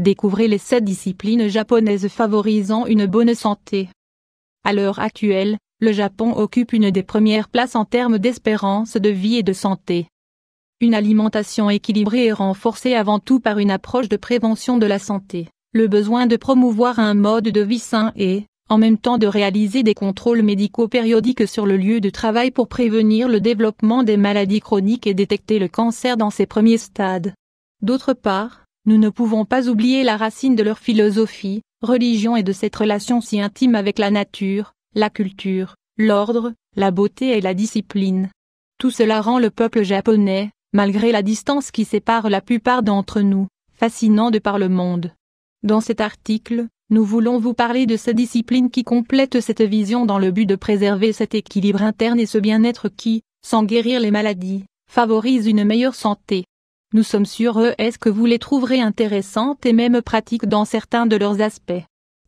Découvrez les 7 disciplines japonaises favorisant une bonne santé. À l'heure actuelle, le Japon occupe une des premières places en termes d'espérance de vie et de santé. Une alimentation équilibrée est renforcée avant tout par une approche de prévention de la santé, le besoin de promouvoir un mode de vie sain et, en même temps de réaliser des contrôles médicaux périodiques sur le lieu de travail pour prévenir le développement des maladies chroniques et détecter le cancer dans ses premiers stades. D'autre part, nous ne pouvons pas oublier la racine de leur philosophie, religion et de cette relation si intime avec la nature, la culture, l'ordre, la beauté et la discipline. Tout cela rend le peuple japonais, malgré la distance qui sépare la plupart d'entre nous, fascinant de par le monde. Dans cet article, nous voulons vous parler de ces disciplines qui complètent cette vision dans le but de préserver cet équilibre interne et ce bien-être qui, sans guérir les maladies, favorise une meilleure santé. Nous sommes sûrs est-ce que vous les trouverez intéressantes et même pratiques dans certains de leurs aspects.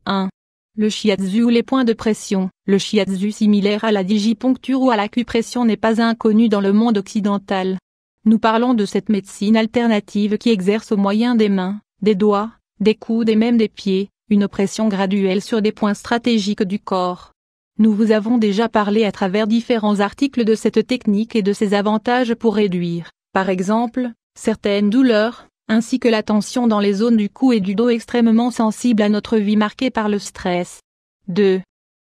1. Le shiatsu ou les points de pression. Le shiatsu similaire à la digiponcture ou à l'acupression n'est pas inconnu dans le monde occidental. Nous parlons de cette médecine alternative qui exerce au moyen des mains, des doigts, des coudes et même des pieds, une pression graduelle sur des points stratégiques du corps. Nous vous avons déjà parlé à travers différents articles de cette technique et de ses avantages pour réduire, par exemple, certaines douleurs, ainsi que la tension dans les zones du cou et du dos extrêmement sensibles à notre vie marquée par le stress. 2.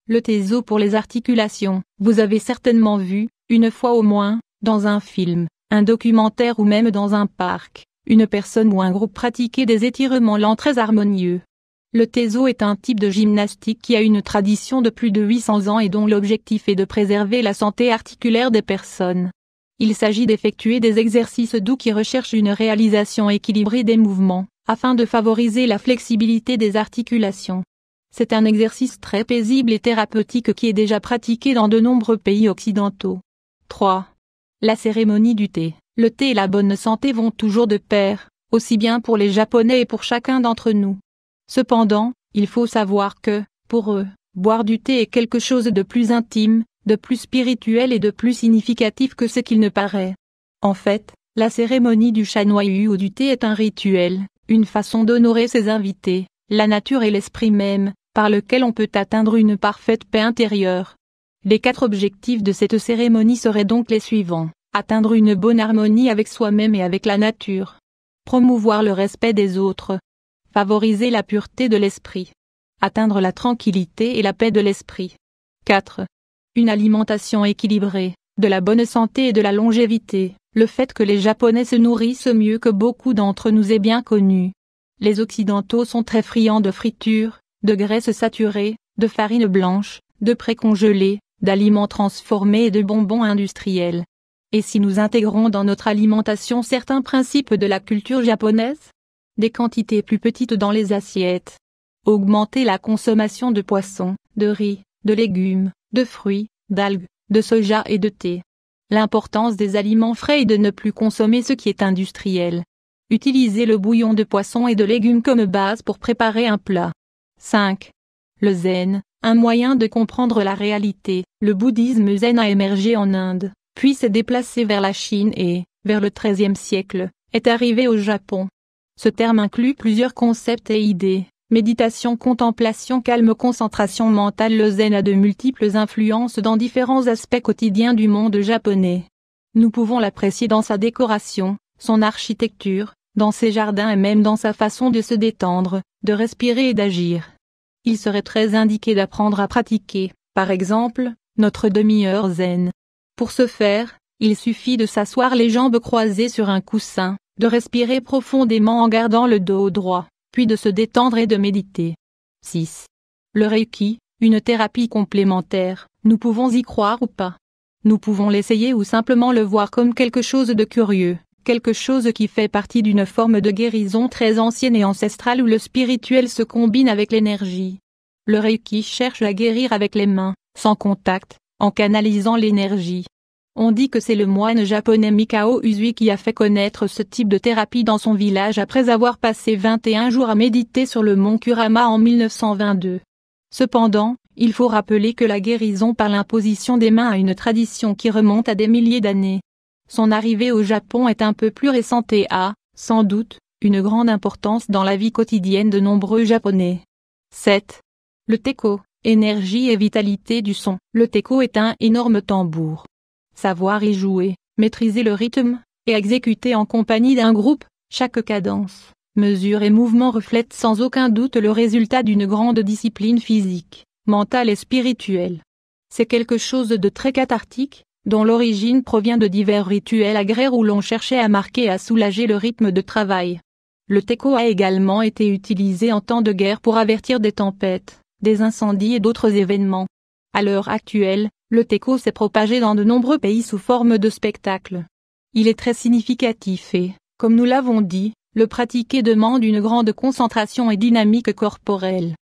Le TESO pour les articulations. Vous avez certainement vu, une fois au moins, dans un film, un documentaire ou même dans un parc, une personne ou un groupe pratiquer des étirements lents très harmonieux. Le téso est un type de gymnastique qui a une tradition de plus de 800 ans et dont l'objectif est de préserver la santé articulaire des personnes. Il s'agit d'effectuer des exercices doux qui recherchent une réalisation équilibrée des mouvements, afin de favoriser la flexibilité des articulations. C'est un exercice très paisible et thérapeutique qui est déjà pratiqué dans de nombreux pays occidentaux. 3. La cérémonie du thé. Le thé et la bonne santé vont toujours de pair, aussi bien pour les Japonais et pour chacun d'entre nous. Cependant, il faut savoir que, pour eux, boire du thé est quelque chose de plus intime, de plus spirituel et de plus significatif que ce qu'il ne paraît. En fait, la cérémonie du chanoyu ou du thé est un rituel, une façon d'honorer ses invités, la nature et l'esprit même, par lequel on peut atteindre une parfaite paix intérieure. Les quatre objectifs de cette cérémonie seraient donc les suivants. Atteindre une bonne harmonie avec soi-même et avec la nature. Promouvoir le respect des autres. Favoriser la pureté de l'esprit. Atteindre la tranquillité et la paix de l'esprit. 4 une alimentation équilibrée, de la bonne santé et de la longévité. Le fait que les Japonais se nourrissent mieux que beaucoup d'entre nous est bien connu. Les Occidentaux sont très friands de fritures, de graisses saturées, de farine blanche, de congelés, d'aliments transformés et de bonbons industriels. Et si nous intégrons dans notre alimentation certains principes de la culture japonaise Des quantités plus petites dans les assiettes. Augmenter la consommation de poissons, de riz, de légumes, de fruits, d'algues, de soja et de thé. L'importance des aliments frais et de ne plus consommer ce qui est industriel. Utilisez le bouillon de poisson et de légumes comme base pour préparer un plat. 5. Le zen, un moyen de comprendre la réalité. Le bouddhisme zen a émergé en Inde, puis s'est déplacé vers la Chine et, vers le XIIIe siècle, est arrivé au Japon. Ce terme inclut plusieurs concepts et idées, Méditation, contemplation, calme, concentration mentale, le zen a de multiples influences dans différents aspects quotidiens du monde japonais. Nous pouvons l'apprécier dans sa décoration, son architecture, dans ses jardins et même dans sa façon de se détendre, de respirer et d'agir. Il serait très indiqué d'apprendre à pratiquer, par exemple, notre demi-heure zen. Pour ce faire, il suffit de s'asseoir les jambes croisées sur un coussin, de respirer profondément en gardant le dos droit puis de se détendre et de méditer. 6. Le Reiki, une thérapie complémentaire, nous pouvons y croire ou pas. Nous pouvons l'essayer ou simplement le voir comme quelque chose de curieux, quelque chose qui fait partie d'une forme de guérison très ancienne et ancestrale où le spirituel se combine avec l'énergie. Le Reiki cherche à guérir avec les mains, sans contact, en canalisant l'énergie, on dit que c'est le moine japonais Mikao Usui qui a fait connaître ce type de thérapie dans son village après avoir passé 21 jours à méditer sur le mont Kurama en 1922. Cependant, il faut rappeler que la guérison par l'imposition des mains a une tradition qui remonte à des milliers d'années. Son arrivée au Japon est un peu plus récente et a, sans doute, une grande importance dans la vie quotidienne de nombreux Japonais. 7. Le teko, énergie et vitalité du son. Le teko est un énorme tambour. Savoir y jouer, maîtriser le rythme, et exécuter en compagnie d'un groupe, chaque cadence, mesure et mouvement reflète sans aucun doute le résultat d'une grande discipline physique, mentale et spirituelle. C'est quelque chose de très cathartique, dont l'origine provient de divers rituels agraires où l'on cherchait à marquer et à soulager le rythme de travail. Le teko a également été utilisé en temps de guerre pour avertir des tempêtes, des incendies et d'autres événements. À l'heure actuelle, le teco s'est propagé dans de nombreux pays sous forme de spectacle. Il est très significatif et, comme nous l'avons dit, le pratiquer demande une grande concentration et dynamique corporelle.